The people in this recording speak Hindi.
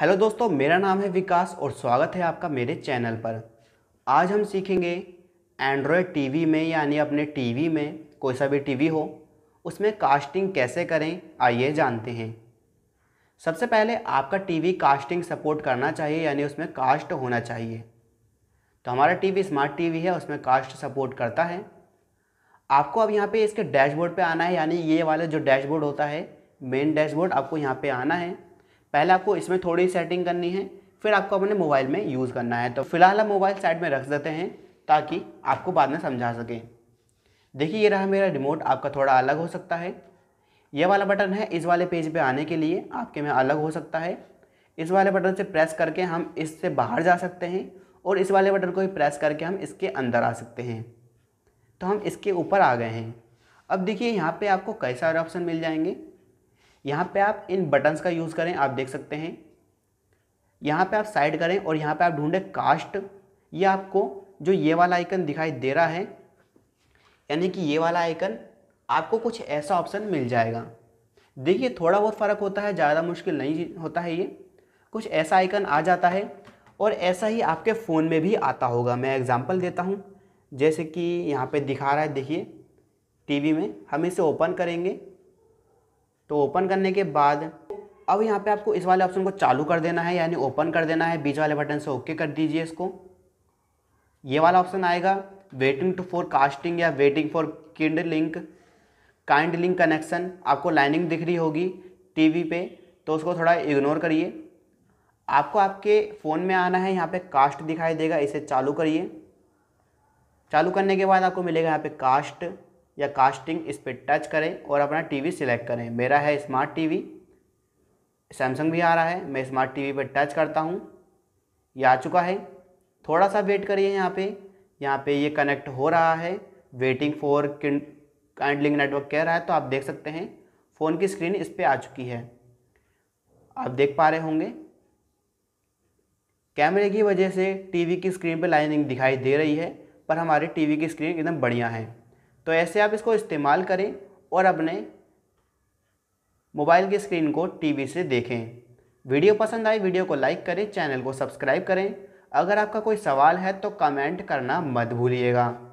हेलो दोस्तों मेरा नाम है विकास और स्वागत है आपका मेरे चैनल पर आज हम सीखेंगे एंड्रॉयड टीवी में यानी अपने टीवी में कोई सा भी टीवी हो उसमें कास्टिंग कैसे करें आइए जानते हैं सबसे पहले आपका टीवी कास्टिंग सपोर्ट करना चाहिए यानी उसमें कास्ट होना चाहिए तो हमारा टीवी स्मार्ट टीवी है उसमें कास्ट सपोर्ट करता है आपको अब यहाँ पे इसके डैशबोर्ड पे आना है यानी ये वाला जो डैशबोर्ड होता है मेन डैशबोर्ड आपको यहाँ पे आना है पहले आपको इसमें थोड़ी सेटिंग करनी है फिर आपको अपने मोबाइल में यूज़ करना है तो फिलहाल हम मोबाइल साइड में रख देते हैं ताकि आपको बाद में समझा सकें देखिए ये रहा मेरा रिमोट आपका थोड़ा अलग हो सकता है ये वाला बटन है इस वाले पेज पे आने के लिए आपके में अलग हो सकता है इस वाले बटन से प्रेस करके हम इससे बाहर जा सकते हैं और इस वाले बटन को ही प्रेस करके हम इसके अंदर आ सकते हैं तो हम इसके ऊपर आ गए हैं अब देखिए यहाँ पे आपको कई सारे ऑप्शन मिल जाएंगे यहाँ पे आप इन बटन्स का यूज़ करें आप देख सकते हैं यहाँ पे आप साइड करें और यहाँ पे आप ढूंढें कास्ट ये आपको जो ये वाला आइकन दिखाई दे रहा है यानी कि ये वाला आइकन आपको कुछ ऐसा ऑप्शन मिल जाएगा देखिए थोड़ा बहुत फ़र्क होता है ज़्यादा मुश्किल नहीं होता है ये कुछ ऐसा आइकन आ जाता है और ऐसा ही आपके फ़ोन में भी आता होगा मैं एग्ज़ाम्पल देता हूँ जैसे कि यहाँ पर दिखा रहा है देखिए टीवी में हम इसे ओपन करेंगे तो ओपन करने के बाद अब यहाँ पे आपको इस वाले ऑप्शन को चालू कर देना है यानी ओपन कर देना है बीच वाले बटन से ओके कर दीजिए इसको ये वाला ऑप्शन आएगा वेटिंग टू फॉर कास्टिंग या waiting for kind link kind link connection आपको लाइनिंग दिख रही होगी टीवी पे तो उसको थोड़ा इग्नोर करिए आपको आपके फ़ोन में आना है यहाँ पे कास्ट दिखाई देगा इसे चालू करिए चालू करने के बाद आपको मिलेगा यहाँ पे कास्ट या कास्टिंग इस पर टच करें और अपना टीवी सिलेक्ट करें मेरा है स्मार्ट टीवी सैमसंग भी आ रहा है मैं स्मार्ट टीवी पर टच करता हूँ ये आ चुका है थोड़ा सा वेट करिए यहाँ पे यहाँ पे ये कनेक्ट हो रहा है वेटिंग फॉर कैंडलिंग नेटवर्क कह रहा है तो आप देख सकते हैं फ़ोन की स्क्रीन इस पर आ चुकी है आप देख पा रहे होंगे कैमरे की वजह से टीवी की स्क्रीन पर लाइनिंग दिखाई दे रही है पर हमारी टीवी की स्क्रीन एकदम बढ़िया है तो ऐसे आप इसको इस्तेमाल करें और अपने मोबाइल की स्क्रीन को टीवी से देखें वीडियो पसंद आए वीडियो को लाइक करें चैनल को सब्सक्राइब करें अगर आपका कोई सवाल है तो कमेंट करना मत भूलिएगा